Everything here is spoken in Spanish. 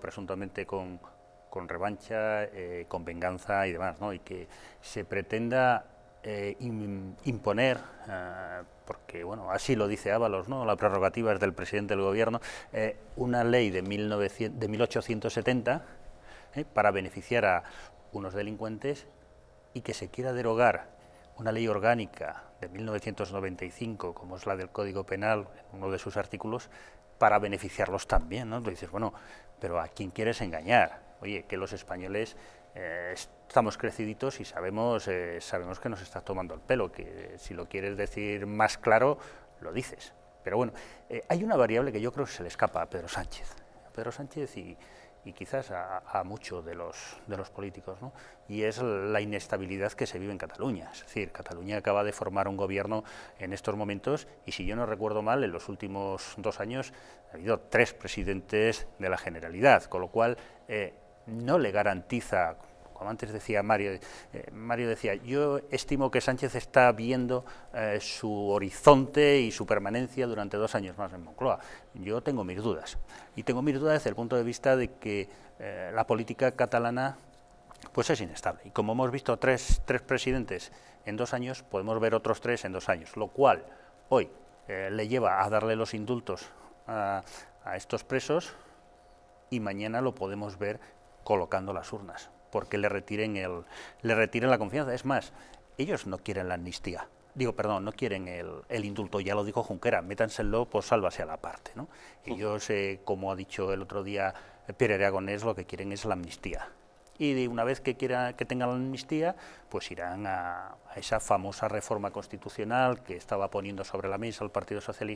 presuntamente con, revancha, eh, con venganza y demás, y que se pretenda eh, imponer, eh, porque bueno, así lo dice Ábalos, ¿no? la prerrogativa es del presidente del gobierno, una ley de, de 1870 para beneficiar a unos delincuentes y que se quiera derogar una ley orgánica de 1995, como es la del Código Penal, uno de sus artículos, para beneficiarlos también, ¿no? dices, bueno, pero ¿a quién quieres engañar? Oye, que los españoles eh, estamos creciditos y sabemos, eh, sabemos que nos está tomando el pelo, que si lo quieres decir más claro, lo dices. Pero bueno, eh, hay una variable que yo creo que se le escapa a Pedro Sánchez. Pedro Sánchez y, y quizás a, muchos de los, de los políticos, ¿no? y es la inestabilidad que se vive en Cataluña. Es decir, Cataluña acaba de formar un gobierno en estos momentos y si yo no recuerdo mal, en los últimos dos años ha habido tres presidentes de la Generalidad, con lo cual eh, no le garantiza como antes decía Mario, eh, Mario decía, yo estimo que Sánchez está viendo eh, su horizonte y su permanencia durante dos años más en Moncloa. Yo tengo mis dudas, y tengo mis dudas desde el punto de vista de que eh, la política catalana pues es inestable. Y como hemos visto tres, presidentes en dos años, podemos ver otros tres en dos años, lo cual hoy le lleva a darle los indultos a estos presos y mañana lo podemos ver colocando las urnas porque le retiren, el, le retiren la confianza. Es más, ellos no quieren la amnistía. Digo, perdón, no quieren el, el indulto, ya lo dijo Junquera, métanselo, pues sálvase a la parte. ¿no? Ellos, eh, como ha dicho el otro día Pierre Aragonés, lo que quieren es la amnistía y una vez que quiera que tengan la amnistía, pues irán a, esa famosa reforma constitucional que estaba poniendo sobre la mesa el Partido Socialista.